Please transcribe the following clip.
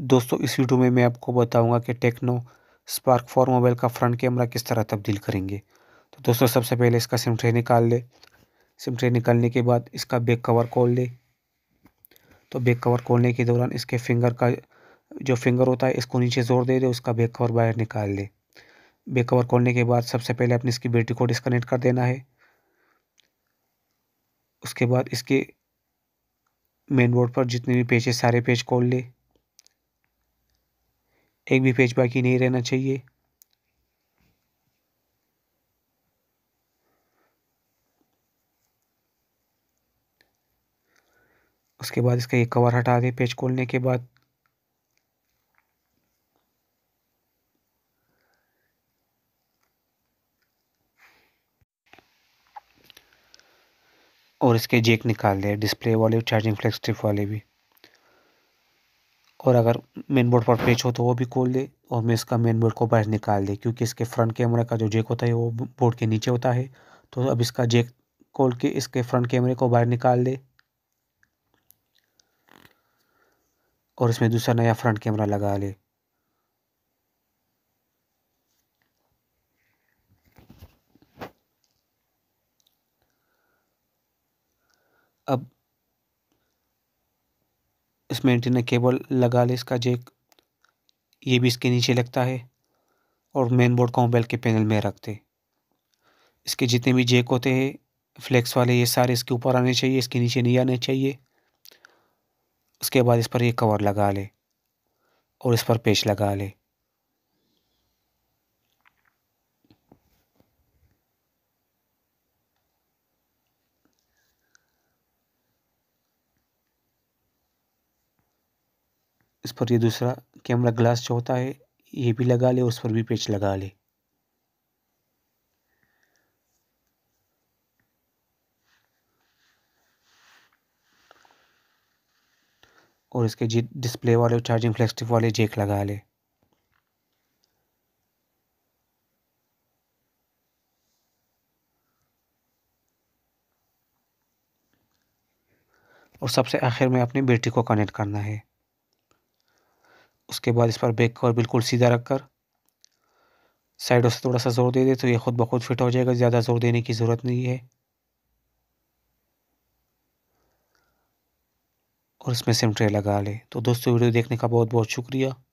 दोस्तों इस वीडियो में मैं आपको बताऊंगा कि टेक्नो स्पार्क फोर मोबाइल का फ्रंट कैमरा किस तरह तब्दील करेंगे तो दोस्तों सबसे पहले इसका सिम ट्रे निकाल ले सिम ट्रे निकालने के बाद इसका बैक कवर खोल ले तो बैक कवर खोलने के दौरान इसके फिंगर का जो फिंगर होता है इसको नीचे जोर दे दे उसका बैक कवर बाहर निकाल ले बैक कवर खोलने के बाद सबसे पहले अपने इसकी बैटरी को डिस्कनेक्ट कर देना है उसके बाद इसके मेन बोर्ड पर जितने भी पेज है सारे पेज खोल ले एक भी पेज बाकी नहीं रहना चाहिए उसके बाद इसका ये कवर हटा दें पेज खोलने के बाद और इसके जेक निकाल दें डिस्प्ले वाले चार्जिंग फ्लेक्स स्ट्रिप वाले भी और अगर मेन बोर्ड पर पेच हो तो वो भी खोल दे और मैं इसका मेन बोर्ड को बाहर निकाल दे क्योंकि इसके फ्रंट कैमरे का जो जेक होता है वो बोर्ड के नीचे होता है तो अब इसका जेक खोल के इसके फ्रंट कैमरे को बाहर निकाल दे और इसमें दूसरा नया फ्रंट कैमरा लगा ले अब इसमें एंटीना केबल लगा ले इसका जेक ये भी इसके नीचे लगता है और मेन बोर्ड को मोबाइल के पैनल में रख दे इसके जितने भी जेक होते हैं फ्लेक्स वाले ये सारे इसके ऊपर आने चाहिए इसके नीचे नहीं आने चाहिए उसके बाद इस पर ये कवर लगा ले और इस पर पेच लगा ले इस पर ये दूसरा कैमरा ग्लास जो होता है ये भी लगा ले उस पर भी पेच लगा ले और इसके जी डिस्प्ले वाले चार्जिंग फ्लैक्सटिप वाले जेक लगा ले और सबसे आखिर में अपनी बेटी को कनेक्ट करना है उसके बाद इस पर बैक कवर बिल्कुल सीधा रख कर साइडों से थोड़ा सा ज़ोर दे दे तो ये ख़ुद ब खुद फिट हो जाएगा ज़्यादा ज़ोर देने की ज़रूरत नहीं है और इसमें सिम ट्रे लगा ले तो दोस्तों वीडियो देखने का बहुत बहुत शुक्रिया